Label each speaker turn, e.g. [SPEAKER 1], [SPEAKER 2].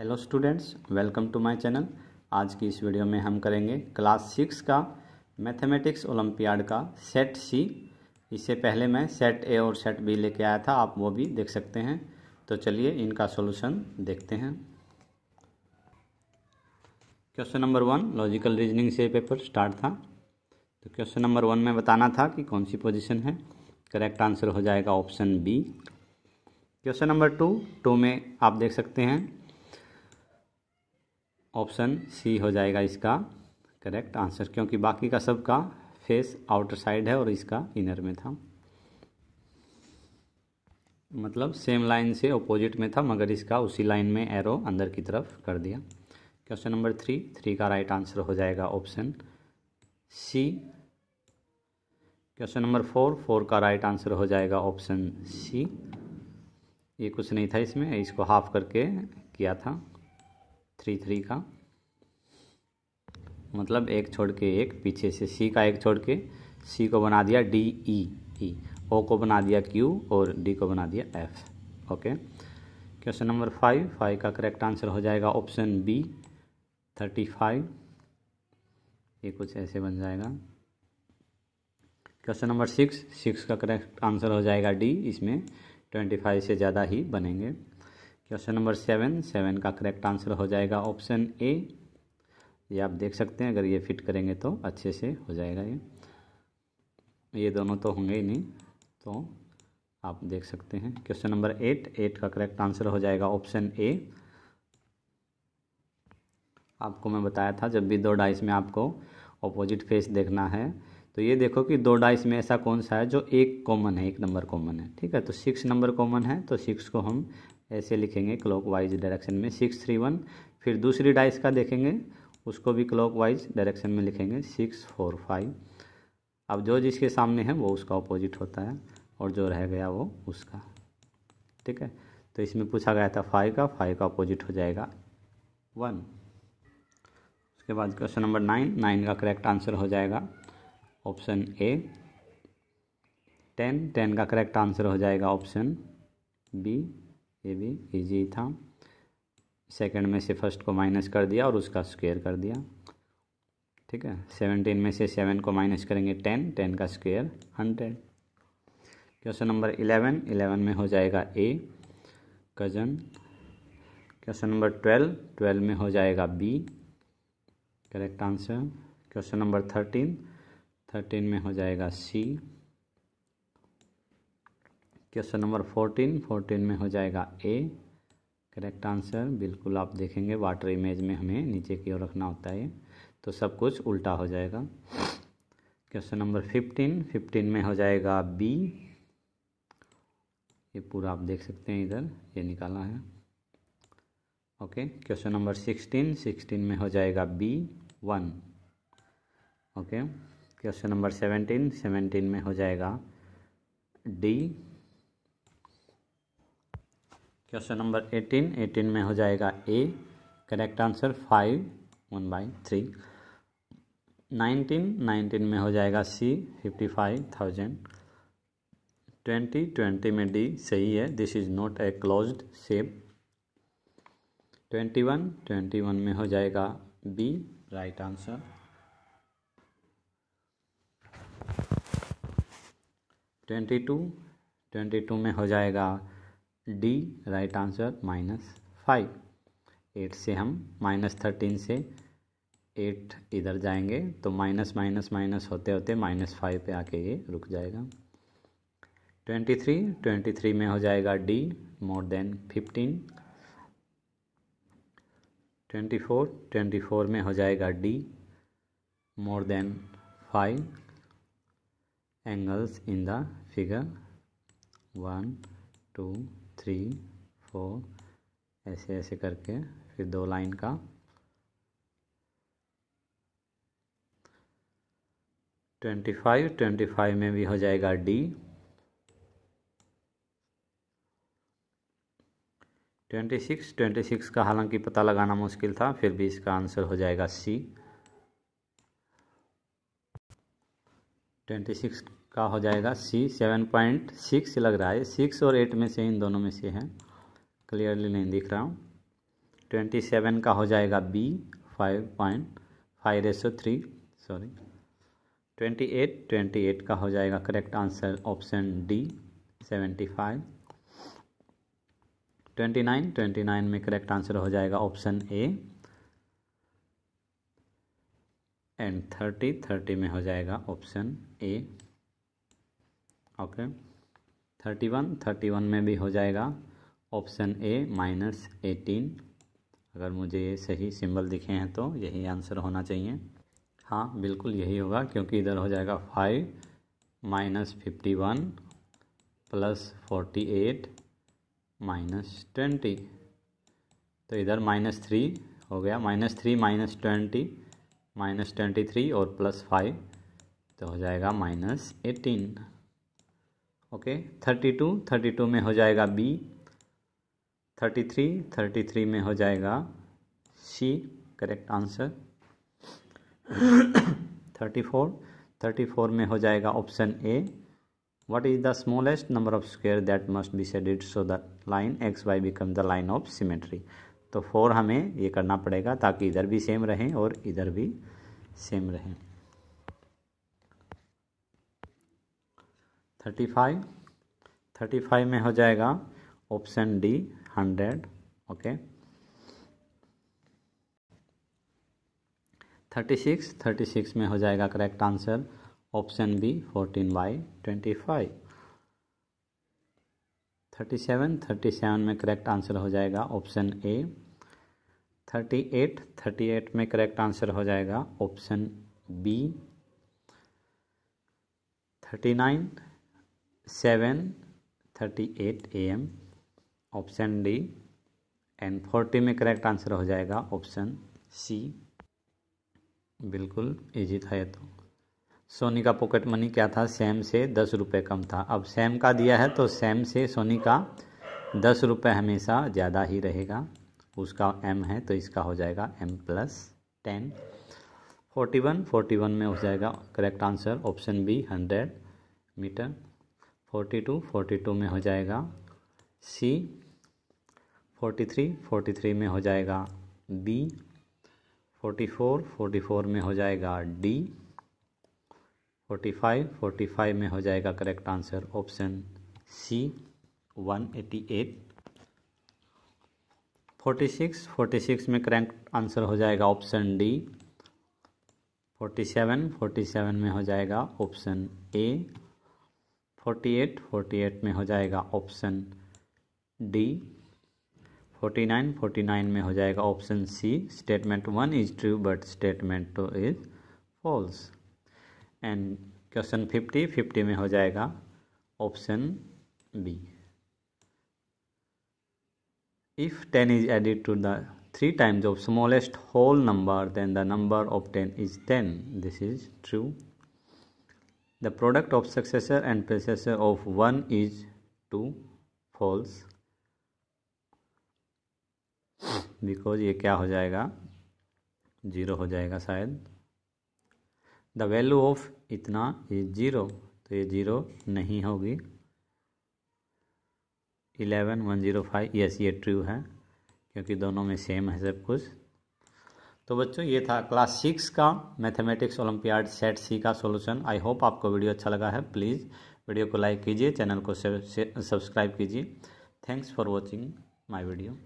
[SPEAKER 1] hello students welcome to my channel आज की इस वीडियो में हम करेंगे क्लास सिक्स का मैथमेटिक्स ओलंपियाड का सेट सी इससे पहले मैं सेट ए और सेट बी लेके आया था आप वो भी देख सकते हैं तो चलिए इनका सॉल्यूशन देखते हैं question number one logical reasoning से पेपर स्टार्ट था तो क्वेश्चन नंबर वन में बताना था कि कौन सी पोजिशन है करेक्ट आंसर हो जाएगा option B question number two two में आप देख सकते हैं ऑप्शन सी हो जाएगा इसका करेक्ट आंसर क्योंकि बाकी का सब का फेस आउटर साइड है और इसका इनर में था मतलब सेम लाइन से अपोजिट में था मगर इसका उसी लाइन में एरो अंदर की तरफ कर दिया क्वेश्चन नंबर थ्री थ्री का राइट आंसर हो जाएगा option C question number four four का राइट आंसर हो जाएगा ऑप्शन सी ये कुछ नहीं था इसमें इसको हाफ करके किया था थ्री थ्री का मतलब एक छोड़ के एक पीछे से सी का एक छोड़ के सी को बना दिया डी ई ई ओ को बना दिया क्यू और डी को बना दिया F okay question number five five का करेक्ट आंसर हो जाएगा ऑप्शन बी थर्टी फाइव ये कुछ ऐसे बन जाएगा क्वेश्चन नंबर सिक्स सिक्स का करेक्ट आंसर हो जाएगा डी इसमें ट्वेंटी फाइव से ज़्यादा ही बनेंगे क्वेश्चन नंबर सेवन सेवन का करेक्ट आंसर हो जाएगा ऑप्शन ए ये आप देख सकते हैं अगर ये फिट करेंगे तो अच्छे से हो जाएगा ये ये दोनों तो होंगे ही नहीं तो आप देख सकते हैं क्वेश्चन नंबर एट एट का करेक्ट आंसर हो जाएगा ऑप्शन ए आपको मैं बताया था जब भी दो डाइस में आपको ऑपोजिट फेस देखना है तो ये देखो कि दो डाइस में ऐसा कौन सा है जो एक कॉमन है एक नंबर कॉमन है ठीक है तो सिक्स नंबर कॉमन है तो सिक्स को हम ऐसे लिखेंगे क्लॉक वाइज डायरेक्शन में सिक्स थ्री वन फिर दूसरी डाइस का देखेंगे उसको भी क्लॉक वाइज डायरेक्शन में लिखेंगे सिक्स फोर फाइव अब जो जिसके सामने है वो उसका अपोजिट होता है और जो रह गया वो उसका ठीक है तो इसमें पूछा गया था फाइव का फाइव का अपोजिट हो जाएगा वन उसके बाद क्वेश्चन नंबर नाइन नाइन का करेक्ट आंसर हो जाएगा ऑप्शन ए टेन टेन का करेक्ट आंसर हो जाएगा ऑप्शन बी ये भी इजी था सेकंड में से फर्स्ट को माइनस कर दिया और उसका स्क्वेयर कर दिया ठीक है सेवनटीन में से सेवन को माइनस करेंगे टेन टेन का square hundred question number eleven eleven में हो जाएगा A cousin question number twelve twelve में हो जाएगा B correct answer question number thirteen thirteen में हो जाएगा C question number fourteen fourteen में हो जाएगा ए करेक्ट आंसर बिल्कुल आप देखेंगे वाटर इमेज में हमें नीचे की ओर रखना होता है तो सब कुछ उल्टा हो जाएगा क्वेश्चन नंबर फिफ्टीन फिफ्टीन में हो जाएगा बी ये पूरा आप देख सकते हैं इधर ये निकाला है okay question number sixteen sixteen में हो जाएगा B one okay question number seventeen seventeen में हो जाएगा D question number eighteen eighteen में हो जाएगा A correct answer five one by three nineteen nineteen में हो जाएगा C fifty five thousand twenty twenty में डी सही है this is not a closed shape twenty one twenty one में हो जाएगा B right answer twenty to twenty two में हो जाएगा D right answer minus five eight से हम माइनस थर्टीन से एट इधर जाएंगे तो माइनस माइनस माइनस होते होते माइनस फाइव पे आके ये रुक जाएगा ट्वेंटी थ्री ट्वेंटी थ्री में हो जाएगा D more than fifteen twenty four twenty four में हो जाएगा D more than five angles in the figure one two three four ऐसे ऐसे करके फिर दो लाइन का ट्वेंटी फाइव ट्वेंटी फाइव में भी हो जाएगा D twenty six twenty six का हालांकि पता लगाना मुश्किल था फिर भी इसका आंसर हो जाएगा सी ट्वेंटी सिक्स का हो जाएगा सी सेवन पॉइंट सिक्स लग रहा है सिक्स और एट में से इन दोनों में से है क्लियरली नहीं दिख रहा हूँ ट्वेंटी सेवन का हो जाएगा B five point five ratio three sorry twenty eight twenty eight का हो जाएगा correct answer option D seventy five twenty nine twenty nine में करेक्ट आंसर हो जाएगा option A and thirty thirty में हो जाएगा option A okay thirty one thirty one में भी हो जाएगा ऑप्शन ए माइनस एटीन अगर मुझे ये सही सिंबल दिखे हैं तो यही आंसर होना चाहिए हाँ बिल्कुल यही होगा क्योंकि इधर हो जाएगा five minus fifty one plus forty eight minus twenty तो इधर माइनस थ्री हो गया minus three minus twenty minus twenty three और प्लस फाइव तो हो जाएगा minus eighteen okay thirty two thirty two में हो जाएगा B thirty three thirty three में हो जाएगा C correct answer thirty four thirty four में हो जाएगा option A what is the smallest number of square that must be shaded so the line X Y become the line of symmetry तो four हमें ये करना पड़ेगा ताकि इधर भी सेम रहें और इधर भी सेम रहें थर्टी फाइव थर्टी फाइव में हो जाएगा option D hundred okay thirty six thirty six में हो जाएगा correct answer option B fourteen by twenty five thirty seven thirty seven में करेक्ट आंसर हो जाएगा option A thirty eight thirty eight में करेक्ट आंसर हो जाएगा option B thirty nine seven thirty eight A M option D and forty में correct answer हो जाएगा option सी बिल्कुल इजी था ये तो सोनी का पॉकेट मनी क्या था सैम से दस रुपये कम था अब सैम का दिया है तो सैम से सोनी का दस रुपये हमेशा ज़्यादा ही रहेगा उसका एम है तो इसका हो जाएगा M plus ten forty one forty one में हो जाएगा correct answer option B hundred metre forty two forty two में हो जाएगा C forty three forty three में हो जाएगा B forty four forty four में हो जाएगा D forty five forty five में हो जाएगा correct answer option C one eighty eight forty six forty six में करेक्ट आंसर हो जाएगा option D forty seven forty seven में हो जाएगा option A forty eight forty eight में हो जाएगा option D forty nine forty nine में हो जाएगा option C statement one is true but statement two is false and question fifty fifty में हो जाएगा option B if ten is added to the three times of smallest whole number then the number of ten is ten this is true the product of successor and processor of one is two false because ये क्या हो जाएगा zero हो जाएगा शायद the value of इतना is zero तो ये ज़ीरो नहीं होगी eleven one zero five yes ये ट्रू है क्योंकि दोनों में सेम है सब कुछ तो बच्चों ये था क्लास सिक्स का मैथमेटिक्स ओलंपियाड सेट सी का सॉल्यूशन आई होप आपको वीडियो अच्छा लगा है प्लीज़ वीडियो को लाइक कीजिए चैनल को सब्सक्राइब कीजिए thanks for watching my video